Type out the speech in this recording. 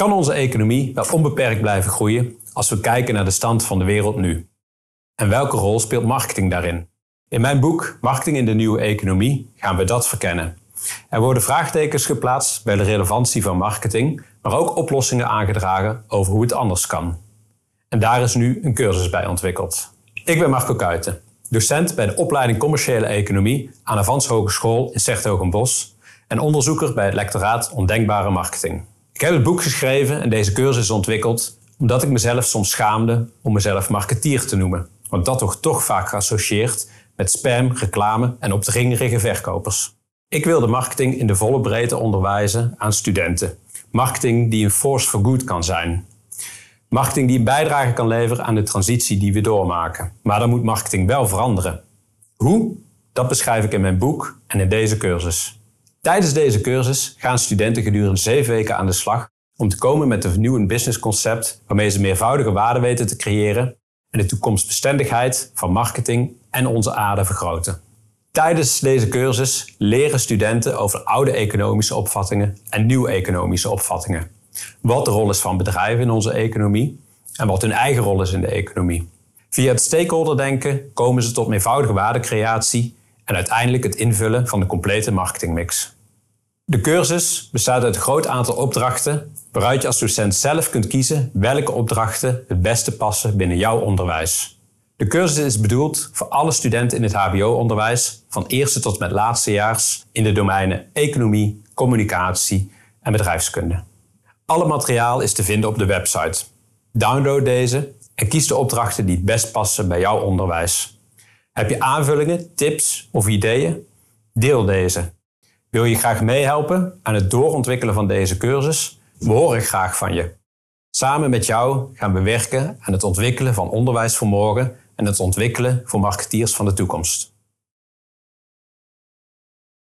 Kan onze economie wel onbeperkt blijven groeien als we kijken naar de stand van de wereld nu? En welke rol speelt marketing daarin? In mijn boek Marketing in de Nieuwe Economie gaan we dat verkennen. Er worden vraagtekens geplaatst bij de relevantie van marketing, maar ook oplossingen aangedragen over hoe het anders kan. En daar is nu een cursus bij ontwikkeld. Ik ben Marco Kuiten, docent bij de opleiding Commerciële Economie aan Avans Hogeschool in Sertogenbosch en onderzoeker bij het lectoraat Ondenkbare Marketing. Ik heb het boek geschreven en deze cursus ontwikkeld omdat ik mezelf soms schaamde om mezelf marketeer te noemen. Want dat wordt toch vaak geassocieerd met spam, reclame en opdringerige verkopers. Ik wilde marketing in de volle breedte onderwijzen aan studenten. Marketing die een force for good kan zijn. Marketing die een bijdrage kan leveren aan de transitie die we doormaken. Maar dan moet marketing wel veranderen. Hoe? Dat beschrijf ik in mijn boek en in deze cursus. Tijdens deze cursus gaan studenten gedurende zeven weken aan de slag om te komen met een vernieuwend businessconcept waarmee ze meervoudige waarde weten te creëren en de toekomstbestendigheid van marketing en onze aarde vergroten. Tijdens deze cursus leren studenten over oude economische opvattingen en nieuwe economische opvattingen. Wat de rol is van bedrijven in onze economie en wat hun eigen rol is in de economie. Via het stakeholderdenken komen ze tot meervoudige waardecreatie en uiteindelijk het invullen van de complete marketingmix. De cursus bestaat uit een groot aantal opdrachten waaruit je als docent zelf kunt kiezen welke opdrachten het beste passen binnen jouw onderwijs. De cursus is bedoeld voor alle studenten in het HBO-onderwijs van eerste tot met laatstejaars in de domeinen economie, communicatie en bedrijfskunde. Alle materiaal is te vinden op de website. Download deze en kies de opdrachten die het best passen bij jouw onderwijs. Heb je aanvullingen, tips of ideeën? Deel deze wil je graag meehelpen aan het doorontwikkelen van deze cursus? We horen graag van je. Samen met jou gaan we werken aan het ontwikkelen van onderwijs voor morgen en het ontwikkelen voor marketeers van de toekomst.